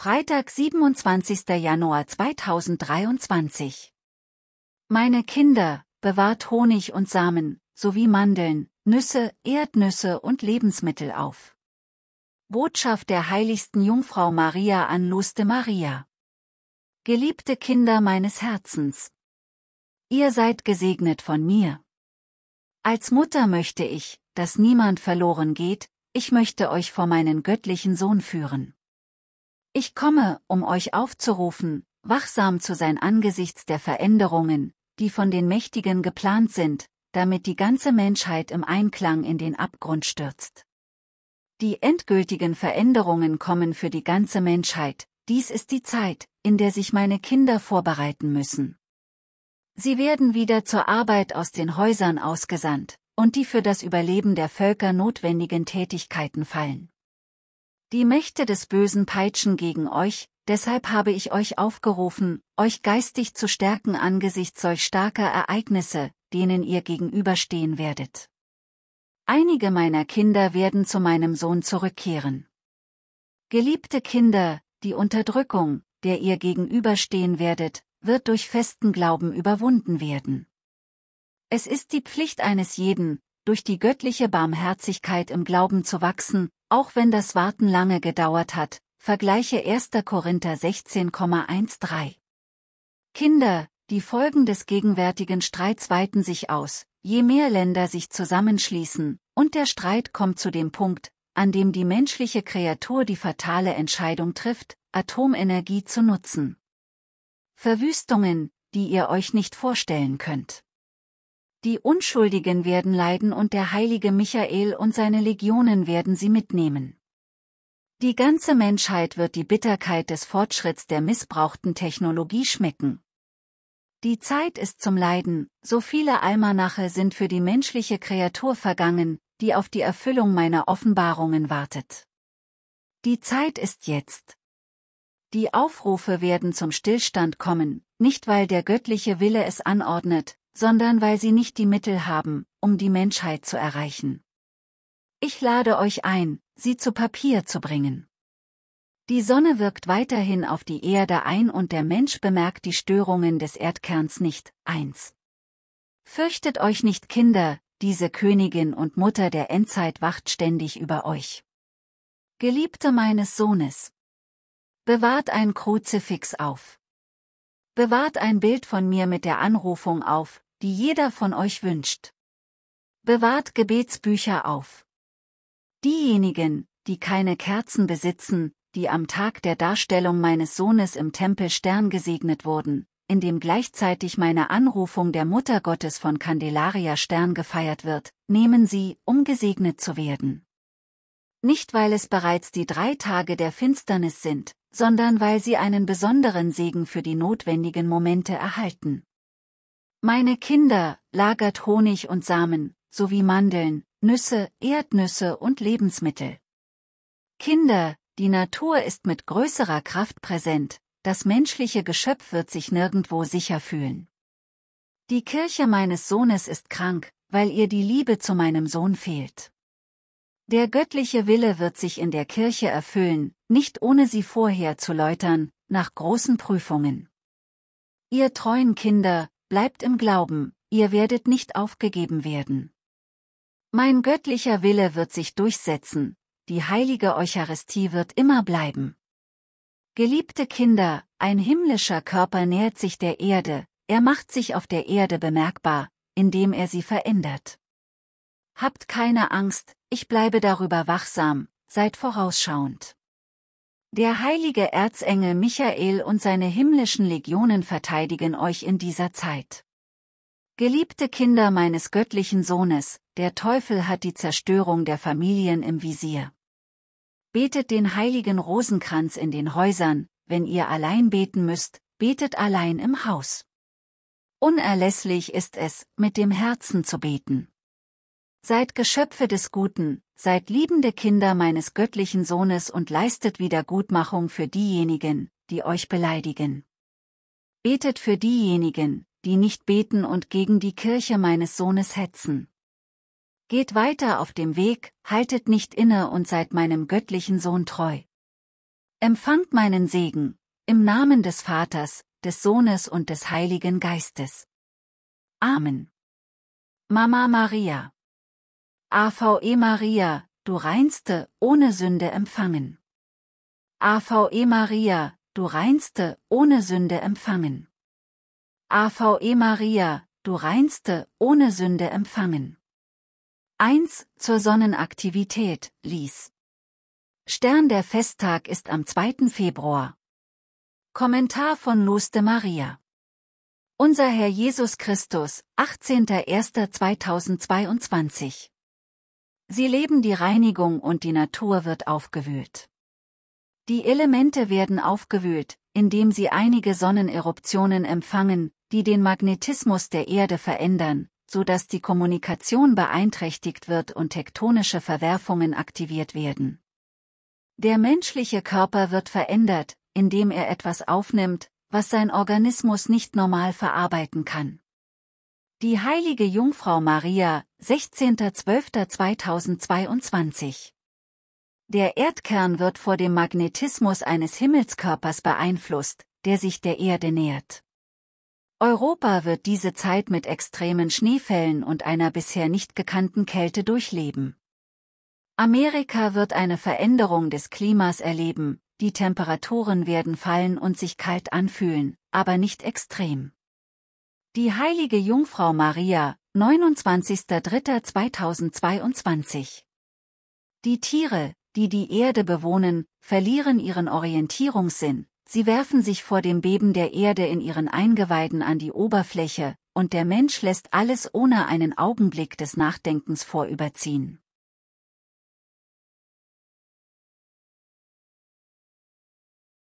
Freitag, 27. Januar 2023. Meine Kinder, bewahrt Honig und Samen, sowie Mandeln, Nüsse, Erdnüsse und Lebensmittel auf. Botschaft der heiligsten Jungfrau Maria an Luste Maria. Geliebte Kinder meines Herzens. Ihr seid gesegnet von mir. Als Mutter möchte ich, dass niemand verloren geht, ich möchte euch vor meinen göttlichen Sohn führen. Ich komme, um euch aufzurufen, wachsam zu sein angesichts der Veränderungen, die von den Mächtigen geplant sind, damit die ganze Menschheit im Einklang in den Abgrund stürzt. Die endgültigen Veränderungen kommen für die ganze Menschheit, dies ist die Zeit, in der sich meine Kinder vorbereiten müssen. Sie werden wieder zur Arbeit aus den Häusern ausgesandt, und die für das Überleben der Völker notwendigen Tätigkeiten fallen. Die Mächte des Bösen peitschen gegen euch, deshalb habe ich euch aufgerufen, euch geistig zu stärken angesichts solch starker Ereignisse, denen ihr gegenüberstehen werdet. Einige meiner Kinder werden zu meinem Sohn zurückkehren. Geliebte Kinder, die Unterdrückung, der ihr gegenüberstehen werdet, wird durch festen Glauben überwunden werden. Es ist die Pflicht eines jeden, durch die göttliche Barmherzigkeit im Glauben zu wachsen, auch wenn das Warten lange gedauert hat, vergleiche 1. Korinther 16,13. Kinder, die Folgen des gegenwärtigen Streits weiten sich aus, je mehr Länder sich zusammenschließen, und der Streit kommt zu dem Punkt, an dem die menschliche Kreatur die fatale Entscheidung trifft, Atomenergie zu nutzen. Verwüstungen, die ihr euch nicht vorstellen könnt. Die Unschuldigen werden leiden und der heilige Michael und seine Legionen werden sie mitnehmen. Die ganze Menschheit wird die Bitterkeit des Fortschritts der missbrauchten Technologie schmecken. Die Zeit ist zum Leiden, so viele Almanache sind für die menschliche Kreatur vergangen, die auf die Erfüllung meiner Offenbarungen wartet. Die Zeit ist jetzt. Die Aufrufe werden zum Stillstand kommen, nicht weil der göttliche Wille es anordnet, sondern weil sie nicht die Mittel haben, um die Menschheit zu erreichen. Ich lade euch ein, sie zu Papier zu bringen. Die Sonne wirkt weiterhin auf die Erde ein und der Mensch bemerkt die Störungen des Erdkerns nicht. 1. Fürchtet euch nicht Kinder, diese Königin und Mutter der Endzeit wacht ständig über euch. Geliebte meines Sohnes. Bewahrt ein Kruzifix auf. Bewahrt ein Bild von mir mit der Anrufung auf, die jeder von euch wünscht. Bewahrt Gebetsbücher auf. Diejenigen, die keine Kerzen besitzen, die am Tag der Darstellung meines Sohnes im Tempel Stern gesegnet wurden, in dem gleichzeitig meine Anrufung der Mutter Gottes von Candelaria Stern gefeiert wird, nehmen sie, um gesegnet zu werden. Nicht weil es bereits die drei Tage der Finsternis sind, sondern weil sie einen besonderen Segen für die notwendigen Momente erhalten. Meine Kinder, lagert Honig und Samen, sowie Mandeln, Nüsse, Erdnüsse und Lebensmittel. Kinder, die Natur ist mit größerer Kraft präsent, das menschliche Geschöpf wird sich nirgendwo sicher fühlen. Die Kirche meines Sohnes ist krank, weil ihr die Liebe zu meinem Sohn fehlt. Der göttliche Wille wird sich in der Kirche erfüllen, nicht ohne sie vorher zu läutern, nach großen Prüfungen. Ihr treuen Kinder, bleibt im Glauben, ihr werdet nicht aufgegeben werden. Mein göttlicher Wille wird sich durchsetzen, die heilige Eucharistie wird immer bleiben. Geliebte Kinder, ein himmlischer Körper nähert sich der Erde, er macht sich auf der Erde bemerkbar, indem er sie verändert. Habt keine Angst, ich bleibe darüber wachsam, seid vorausschauend. Der heilige Erzengel Michael und seine himmlischen Legionen verteidigen euch in dieser Zeit. Geliebte Kinder meines göttlichen Sohnes, der Teufel hat die Zerstörung der Familien im Visier. Betet den heiligen Rosenkranz in den Häusern, wenn ihr allein beten müsst, betet allein im Haus. Unerlässlich ist es, mit dem Herzen zu beten. Seid Geschöpfe des Guten, seid liebende Kinder meines göttlichen Sohnes und leistet Wiedergutmachung für diejenigen, die euch beleidigen. Betet für diejenigen, die nicht beten und gegen die Kirche meines Sohnes hetzen. Geht weiter auf dem Weg, haltet nicht inne und seid meinem göttlichen Sohn treu. Empfangt meinen Segen, im Namen des Vaters, des Sohnes und des Heiligen Geistes. Amen. Mama Maria AVE Maria, du reinste, ohne Sünde empfangen. AVE Maria, du reinste, ohne Sünde empfangen. AVE Maria, du reinste, ohne Sünde empfangen. 1. Zur Sonnenaktivität, Lies. Stern der Festtag ist am 2. Februar. Kommentar von Luz de Maria. Unser Herr Jesus Christus, 18.01.2022 Sie leben die Reinigung und die Natur wird aufgewühlt. Die Elemente werden aufgewühlt, indem sie einige Sonneneruptionen empfangen, die den Magnetismus der Erde verändern, so dass die Kommunikation beeinträchtigt wird und tektonische Verwerfungen aktiviert werden. Der menschliche Körper wird verändert, indem er etwas aufnimmt, was sein Organismus nicht normal verarbeiten kann. Die heilige Jungfrau Maria, 16.12.2022. Der Erdkern wird vor dem Magnetismus eines Himmelskörpers beeinflusst, der sich der Erde nähert. Europa wird diese Zeit mit extremen Schneefällen und einer bisher nicht gekannten Kälte durchleben. Amerika wird eine Veränderung des Klimas erleben, die Temperaturen werden fallen und sich kalt anfühlen, aber nicht extrem. Die heilige Jungfrau Maria, 29.03.2022 Die Tiere, die die Erde bewohnen, verlieren ihren Orientierungssinn, sie werfen sich vor dem Beben der Erde in ihren Eingeweiden an die Oberfläche, und der Mensch lässt alles ohne einen Augenblick des Nachdenkens vorüberziehen.